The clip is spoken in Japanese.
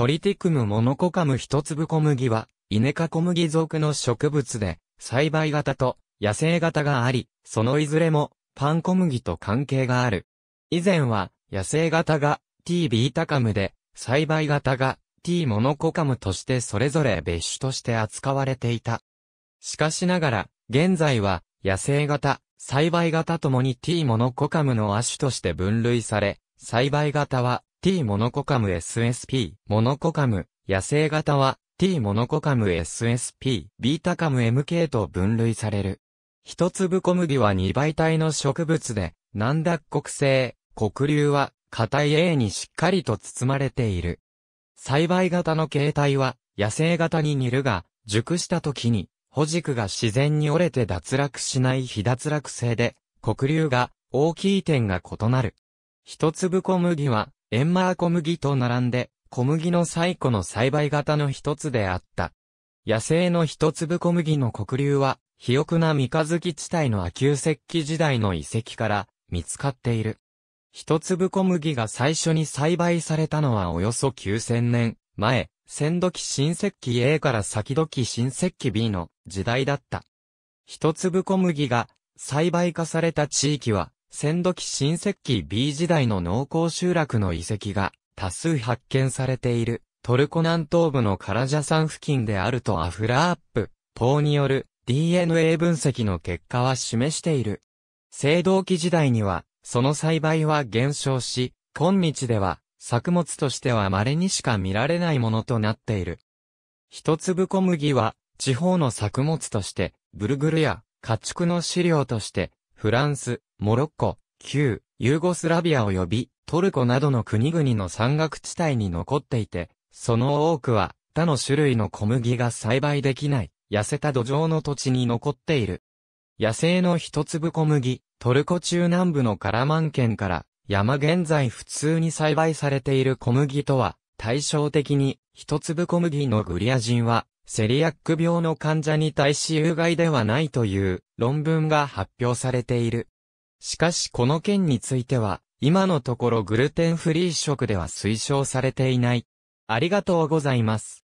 トリティクムモノコカム一粒小麦は、イネ科小麦属の植物で、栽培型と野生型があり、そのいずれもパン小麦と関係がある。以前は野生型が T ビータカムで、栽培型が T モノコカムとしてそれぞれ別種として扱われていた。しかしながら、現在は野生型、栽培型ともに T モノコカムの亜種として分類され、栽培型は T モノコカム SSP、モノコカム、野生型は T モノコカム SSP、ビータカム MK と分類される。一粒小麦は二倍体の植物で、南脱穀性、黒粒は、硬い A にしっかりと包まれている。栽培型の形態は、野生型に似るが、熟した時に、保軸が自然に折れて脱落しない非脱落性で、黒粒が大きい点が異なる。一粒小麦はエンマー小麦と並んで、小麦の最古の栽培型の一つであった。野生の一粒小麦の黒竜は、肥沃な三日月地帯の亜旧石器時代の遺跡から見つかっている。一粒小麦が最初に栽培されたのはおよそ9000年前、先期新石器 A から先期新石器 B の時代だった。一粒小麦が栽培化された地域は先土器新石器 B 時代の農耕集落の遺跡が多数発見されているトルコ南東部のカラジャ山付近であるとアフラアップ、島による DNA 分析の結果は示している。青銅器時代にはその栽培は減少し、今日では作物としては稀にしか見られないものとなっている。一粒小麦は地方の作物として、ブルグルや家畜の飼料として、フランス、モロッコ、旧、ユーゴスラビア及びトルコなどの国々の山岳地帯に残っていて、その多くは他の種類の小麦が栽培できない、痩せた土壌の土地に残っている。野生の一粒小麦、トルコ中南部のカラマン県から、山現在普通に栽培されている小麦とは、対照的に、一粒小麦のグリア人は、セリアック病の患者に対し有害ではないという論文が発表されている。しかしこの件については、今のところグルテンフリー食では推奨されていない。ありがとうございます。